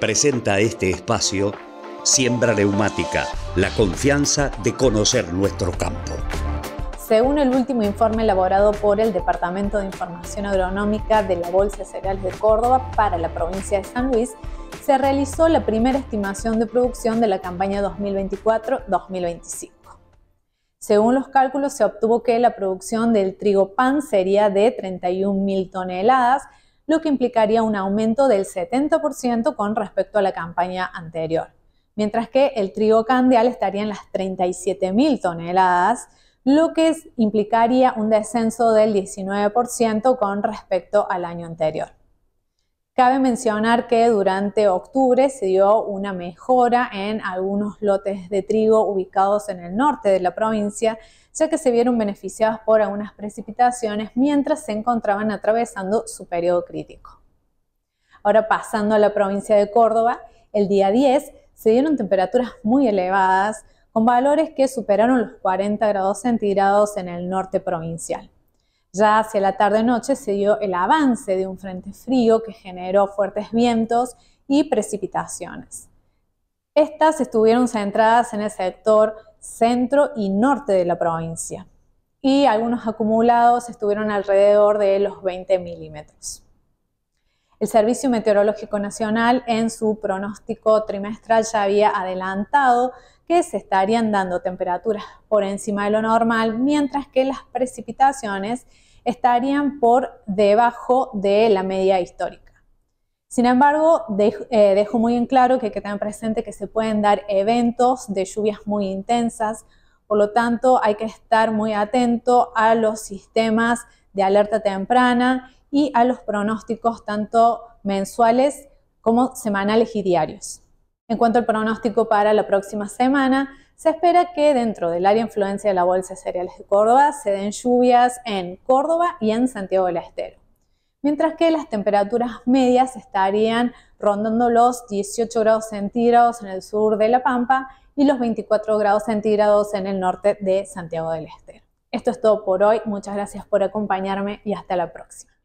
presenta este espacio Siembra Neumática, la confianza de conocer nuestro campo. Según el último informe elaborado por el Departamento de Información Agronómica de la Bolsa Cereal de Córdoba para la provincia de San Luis, se realizó la primera estimación de producción de la campaña 2024-2025. Según los cálculos, se obtuvo que la producción del trigo pan sería de 31.000 toneladas, lo que implicaría un aumento del 70% con respecto a la campaña anterior. Mientras que el trigo candial estaría en las 37.000 toneladas, lo que implicaría un descenso del 19% con respecto al año anterior. Cabe mencionar que durante octubre se dio una mejora en algunos lotes de trigo ubicados en el norte de la provincia, ya que se vieron beneficiados por algunas precipitaciones mientras se encontraban atravesando su periodo crítico. Ahora pasando a la provincia de Córdoba, el día 10 se dieron temperaturas muy elevadas, con valores que superaron los 40 grados centígrados en el norte provincial. Ya hacia la tarde-noche se dio el avance de un frente frío que generó fuertes vientos y precipitaciones. Estas estuvieron centradas en el sector centro y norte de la provincia y algunos acumulados estuvieron alrededor de los 20 milímetros. El Servicio Meteorológico Nacional en su pronóstico trimestral ya había adelantado que se estarían dando temperaturas por encima de lo normal, mientras que las precipitaciones estarían por debajo de la media histórica. Sin embargo, eh, dejo, muy en claro que hay que tener presente que se pueden dar eventos de lluvias muy intensas, por lo tanto hay que estar muy atento a los sistemas de alerta temprana y a los pronósticos tanto mensuales como semanales y diarios. En cuanto al pronóstico para la próxima semana, se espera que dentro del área influencia de la Bolsa de Cereales de Córdoba se den lluvias en Córdoba y en Santiago del Estero, mientras que las temperaturas medias estarían rondando los 18 grados centígrados en el sur de La Pampa y los 24 grados centígrados en el norte de Santiago del Estero. Esto es todo por hoy, muchas gracias por acompañarme y hasta la próxima.